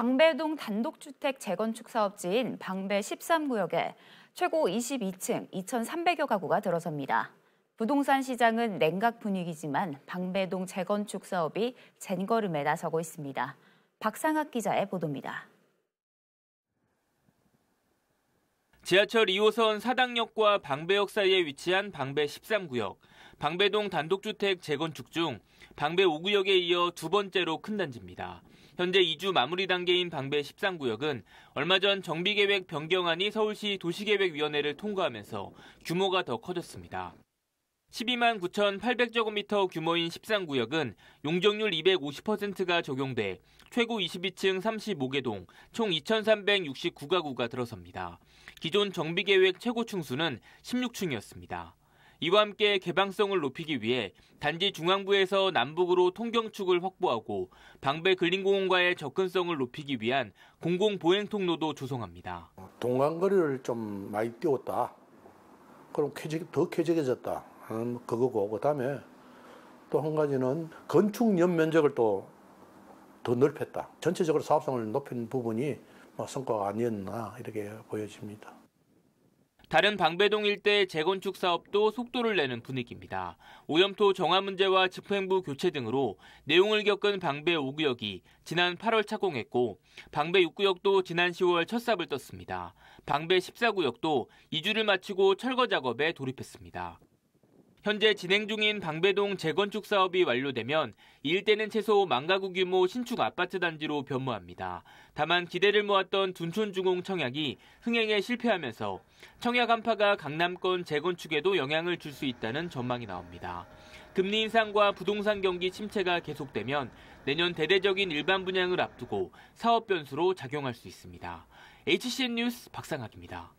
방배동 단독주택 재건축 사업지인 방배 13구역에 최고 22층 2,300여 가구가 들어섭니다. 부동산 시장은 냉각 분위기지만 방배동 재건축 사업이 젠걸음에 나서고 있습니다. 박상학 기자의 보도입니다. 지하철 2호선 사당역과 방배역 사이에 위치한 방배 13구역, 방배동 단독주택 재건축 중 방배 5구역에 이어 두 번째로 큰 단지입니다. 현재 2주 마무리 단계인 방배 13구역은 얼마 전 정비계획 변경안이 서울시 도시계획위원회를 통과하면서 규모가 더 커졌습니다. 12만 9,800제곱미터 규모인 13구역은 용적률 250%가 적용돼 최고 22층 35개동 총 2,369가구가 들어섭니다. 기존 정비계획 최고 층수는 16층이었습니다. 이와 함께 개방성을 높이기 위해 단지 중앙부에서 남북으로 통경축을 확보하고 방배 근린공원과의 접근성을 높이기 위한 공공보행통로도 조성합니다. 동강거리를좀 많이 띄웠다. 그럼 쾌적, 더 쾌적해졌다. 하 그거고 그다음에 또 한 가지는 건축 연면적을 또더 넓혔다. 전체적으로 사업성을 높인 부분이 뭐 성과가 아니었나 이렇게 보여집니다. 다른 방배동 일대 재건축 사업도 속도를 내는 분위기입니다. 오염토 정화 문제와 집행부 교체 등으로 내용을 겪은 방배 5구역이 지난 8월 착공했고 방배 6구역도 지난 10월 첫 삽을 떴습니다. 방배 14구역도 이주를 마치고 철거 작업에 돌입했습니다. 현재 진행 중인 방배동 재건축 사업이 완료되면 일대는 최소 만가구 규모 신축 아파트 단지로 변모합니다. 다만 기대를 모았던 둔촌중공 청약이 흥행에 실패하면서 청약 한파가 강남권 재건축에도 영향을 줄 수 있다는 전망이 나옵니다. 금리 인상과 부동산 경기 침체가 계속되면 내년 대대적인 일반 분양을 앞두고 사업 변수로 작용할 수 있습니다. HCN 뉴스 박상학입니다.